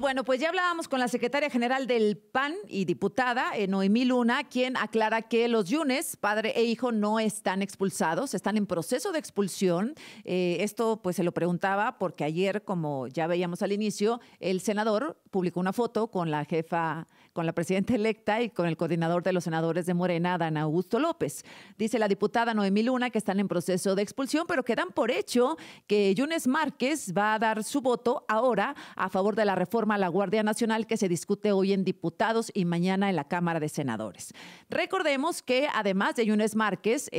Bueno, pues ya hablábamos con la secretaria general del PAN y diputada, eh, Noemí Luna, quien aclara que los yunes, padre e hijo, no están expulsados, están en proceso de expulsión. Eh, esto pues se lo preguntaba porque ayer, como ya veíamos al inicio, el senador publicó una foto con la jefa, con la presidenta electa y con el coordinador de los senadores de Morena, Dan Augusto López. Dice la diputada Noemí Luna que están en proceso de expulsión, pero quedan por hecho que Yunes Márquez va a dar su voto ahora a favor de la reforma la Guardia Nacional que se discute hoy en diputados y mañana en la Cámara de Senadores. Recordemos que además de Yunes Márquez,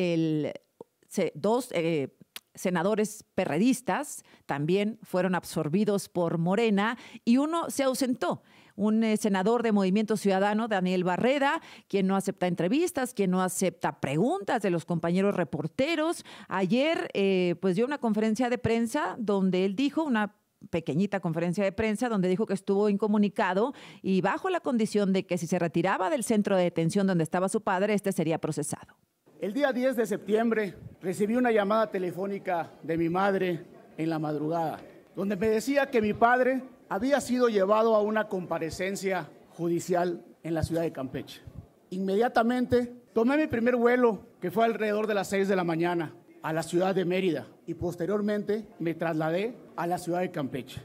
dos... Eh, senadores perredistas también fueron absorbidos por Morena y uno se ausentó un eh, senador de Movimiento Ciudadano, Daniel Barreda, quien no acepta entrevistas, quien no acepta preguntas de los compañeros reporteros. Ayer, eh, pues dio una conferencia de prensa donde él dijo una pequeñita conferencia de prensa donde dijo que estuvo incomunicado y bajo la condición de que si se retiraba del centro de detención donde estaba su padre, este sería procesado. El día 10 de septiembre recibí una llamada telefónica de mi madre en la madrugada, donde me decía que mi padre había sido llevado a una comparecencia judicial en la ciudad de Campeche. Inmediatamente tomé mi primer vuelo, que fue alrededor de las 6 de la mañana, a la ciudad de Mérida y posteriormente me trasladé a la ciudad de Campeche.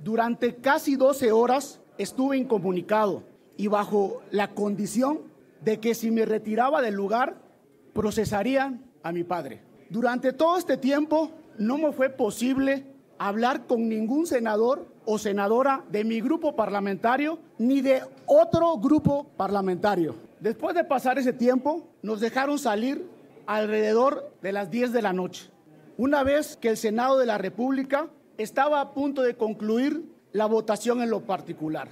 Durante casi 12 horas estuve incomunicado y bajo la condición de que si me retiraba del lugar, procesarían a mi padre. Durante todo este tiempo no me fue posible hablar con ningún senador o senadora de mi grupo parlamentario ni de otro grupo parlamentario. Después de pasar ese tiempo, nos dejaron salir alrededor de las 10 de la noche, una vez que el Senado de la República estaba a punto de concluir la votación en lo particular.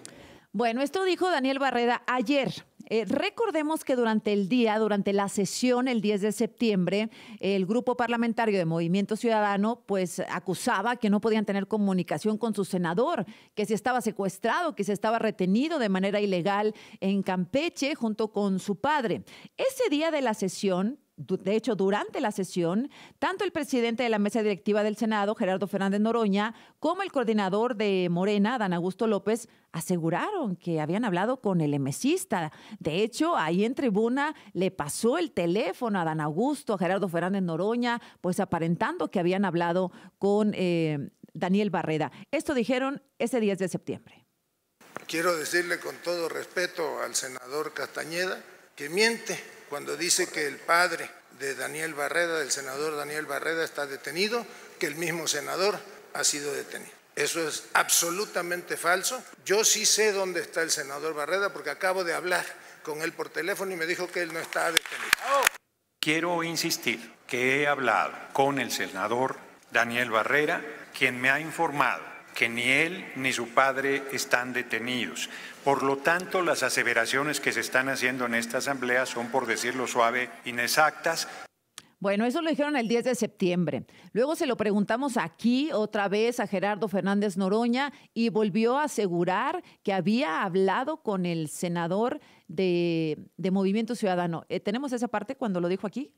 Bueno, esto dijo Daniel Barreda ayer. Eh, recordemos que durante el día, durante la sesión el 10 de septiembre, el grupo parlamentario de Movimiento Ciudadano pues acusaba que no podían tener comunicación con su senador, que se estaba secuestrado, que se estaba retenido de manera ilegal en Campeche junto con su padre. Ese día de la sesión, de hecho, durante la sesión, tanto el presidente de la mesa directiva del Senado, Gerardo Fernández Noroña, como el coordinador de Morena, Dan Augusto López, aseguraron que habían hablado con el emesista. De hecho, ahí en tribuna le pasó el teléfono a Dan Augusto, a Gerardo Fernández Noroña, pues aparentando que habían hablado con eh, Daniel Barreda. Esto dijeron ese 10 de septiembre. Quiero decirle con todo respeto al senador Castañeda que miente cuando dice que el padre de Daniel Barrera, del senador Daniel Barreda, está detenido, que el mismo senador ha sido detenido. Eso es absolutamente falso. Yo sí sé dónde está el senador Barreda porque acabo de hablar con él por teléfono y me dijo que él no está detenido. Quiero insistir que he hablado con el senador Daniel Barrera, quien me ha informado que ni él ni su padre están detenidos. Por lo tanto, las aseveraciones que se están haciendo en esta asamblea son, por decirlo suave, inexactas. Bueno, eso lo dijeron el 10 de septiembre. Luego se lo preguntamos aquí otra vez a Gerardo Fernández Noroña y volvió a asegurar que había hablado con el senador de, Movimiento Ciudadano. Eh, ¿Tenemos esa parte cuando lo dijo aquí?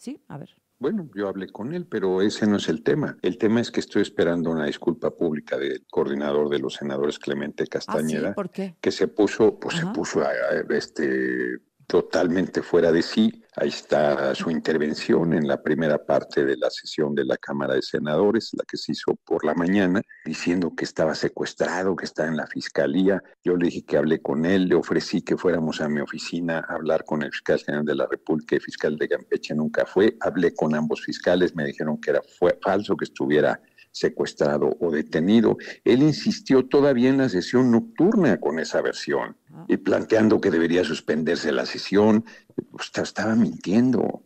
Sí, a ver. Bueno, yo hablé con él, pero ese no es el tema. El tema es que estoy esperando una disculpa pública del coordinador de los senadores Clemente ah, Castañeda, ¿Por qué? que se puso, pues se puso a, este totalmente fuera de sí. Ahí está su intervención en la primera parte de la sesión de la Cámara de Senadores, la que se hizo por la mañana, diciendo que estaba secuestrado, que estaba en la fiscalía. Yo le dije que hablé con él, le ofrecí que fuéramos a mi oficina a hablar con el fiscal general de la República y fiscal de Campeche nunca fue. Hablé con ambos fiscales, me dijeron que era falso que estuviera secuestrado o detenido. Él insistió todavía en la sesión nocturna con esa versión ah. y planteando que debería suspenderse la sesión. Usted pues, estaba mintiendo.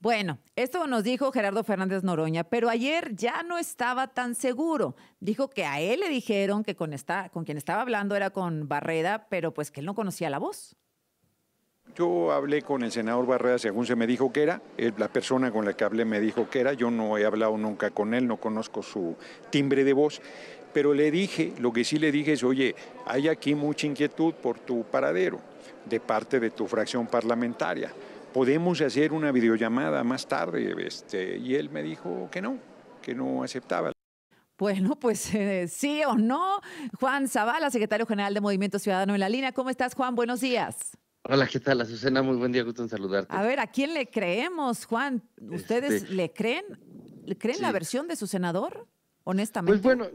Bueno, esto nos dijo Gerardo Fernández Noroña, pero ayer ya no estaba tan seguro. Dijo que a él le dijeron que con, esta, con quien estaba hablando era con Barreda, pero pues que él no conocía la voz. Yo hablé con el senador Barrera según se me dijo que era, la persona con la que hablé me dijo que era, yo no he hablado nunca con él, no conozco su timbre de voz, pero le dije, lo que sí le dije es, oye, hay aquí mucha inquietud por tu paradero de parte de tu fracción parlamentaria, podemos hacer una videollamada más tarde, este, y él me dijo que no, que no aceptaba. Bueno, pues eh, sí o no. Juan Zavala, secretario general de Movimiento Ciudadano en la línea. ¿Cómo estás, Juan? Buenos días. Hola, ¿qué tal, Azucena? Muy buen día, gusto en saludarte. A ver, ¿a quién le creemos, Juan? ¿Ustedes este le creen? ¿Le creen la versión de su senador? Pues honestamente. Pues bueno,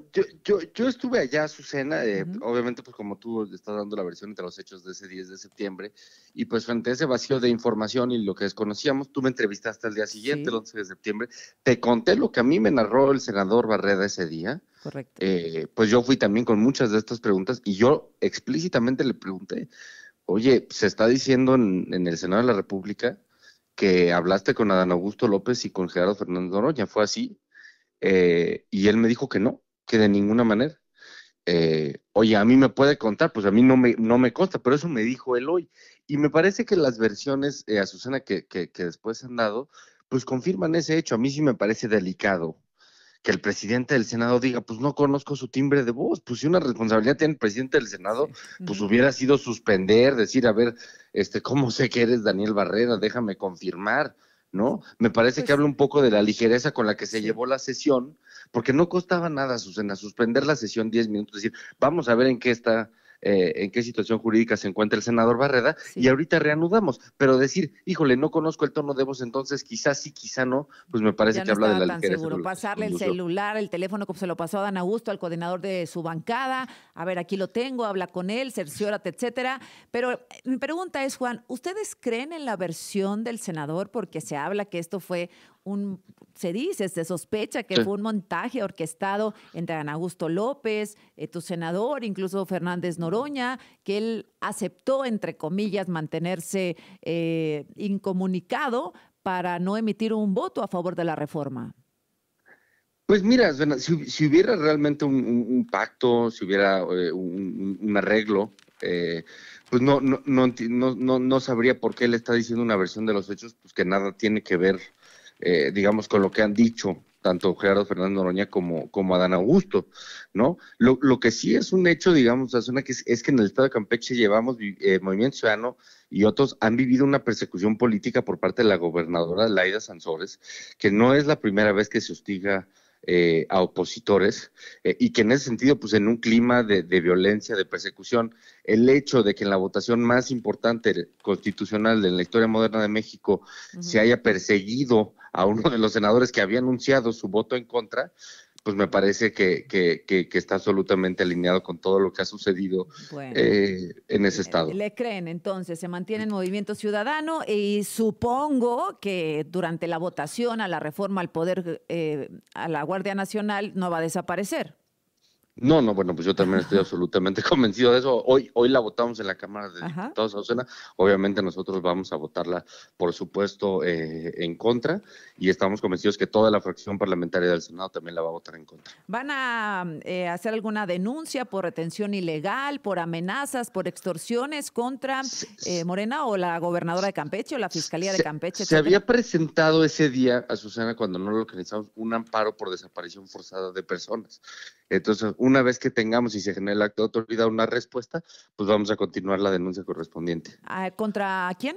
yo, estuve allá, Azucena, eh, obviamente pues como tú estás dando la versión entre los hechos de ese 10 de septiembre, y pues frente a ese vacío de información y lo que desconocíamos, tú me entrevistaste al día siguiente, el 11 de septiembre, te conté lo que a mí me narró el senador Barreda ese día. Correcto. Eh, pues yo fui también con muchas de estas preguntas y yo explícitamente le pregunté, Oye, se está diciendo en, el Senado de la República que hablaste con Adán Augusto López y con Gerardo Fernández Noroña, fue así, eh, y él me dijo que no, que de ninguna manera. Eh, oye, a mí me puede contar, pues a mí no me, no me consta, pero eso me dijo él hoy. Y me parece que las versiones, eh, Azucena, que, que, que después han dado, pues confirman ese hecho. A mí sí me parece delicado que el presidente del Senado diga, pues no conozco su timbre de voz, pues si una responsabilidad tiene el presidente del Senado, pues hubiera sido suspender, decir, a ver, este, ¿cómo sé que eres Daniel Barrera? Déjame confirmar. ¿no? Me parece que pues habla un poco de la ligereza con la que se llevó la sesión, porque no costaba nada, Susana, suspender la sesión 10 minutos, decir, vamos a ver en qué está eh, en qué situación jurídica se encuentra el senador Barreda y ahorita reanudamos. Pero decir, híjole, no conozco el tono de voz, entonces quizás sí, quizá no, pues me parece que habla de la tan seguro. Pasarle el celular, el teléfono como se lo pasó a Dan Augusto, al coordinador de su bancada. A ver, aquí lo tengo, habla con él, cerciórate, etcétera. Pero eh, mi pregunta es, Juan, ¿ustedes creen en la versión del senador? Porque se habla que esto fue un, se dice, se sospecha que fue un montaje orquestado entre Ana Augusto López, eh, tu senador, incluso Fernández Noroña, que él aceptó, entre comillas, mantenerse eh, incomunicado para no emitir un voto a favor de la reforma. Pues mira, si, hubiera realmente un, pacto, si hubiera eh, un, arreglo, pues no no, no, no, sabría por qué él está diciendo una versión de los hechos pues que nada tiene que ver eh, digamos, con lo que han dicho tanto Gerardo Fernando Noroña como, como Adán Augusto, ¿no? Lo, lo que sí es un hecho, digamos, una que es, que en el estado de Campeche llevamos eh, Movimiento Ciudadano y otros han vivido una persecución política por parte de la gobernadora Laida Sansores, que no es la primera vez que se hostiga eh, a opositores eh, y que en ese sentido, pues en un clima de, violencia, de persecución, el hecho de que en la votación más importante constitucional de la historia moderna de México se haya perseguido a uno de los senadores que había anunciado su voto en contra, pues me parece que, que, está absolutamente alineado con todo lo que ha sucedido eh, en ese estado. Le creen, entonces, se mantiene el movimiento ciudadano y supongo que durante la votación a la reforma al poder, eh, a la Guardia Nacional, no va a desaparecer. No, no, bueno, pues yo también estoy absolutamente convencido de eso. Hoy, hoy la votamos en la Cámara de Diputados, Azucena. Obviamente nosotros vamos a votarla, por supuesto, eh, en contra y estamos convencidos que toda la fracción parlamentaria del Senado también la va a votar en contra. ¿Van a eh, hacer alguna denuncia por retención ilegal, por amenazas, por extorsiones contra eh, Morena o la gobernadora de Campeche o la Fiscalía de Campeche? Se, había presentado ese día, a Azucena, cuando no lo organizamos, un amparo por desaparición forzada de personas. Entonces, un una vez que tengamos y se genere el acto de autoridad una respuesta, pues vamos a continuar la denuncia correspondiente. Ah, ¿Contra quién?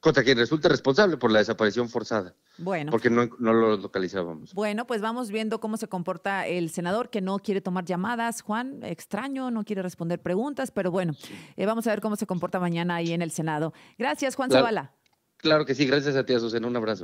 contra quien resulta responsable por la desaparición forzada. Bueno. Porque no, lo localizábamos. Bueno, pues vamos viendo cómo se comporta el senador, que no quiere tomar llamadas. Juan, extraño, no quiere responder preguntas, pero bueno, eh, vamos a ver cómo se comporta mañana ahí en el Senado. Gracias, Juan claro, Claro que sí, gracias a ti, Azucena. Un abrazo.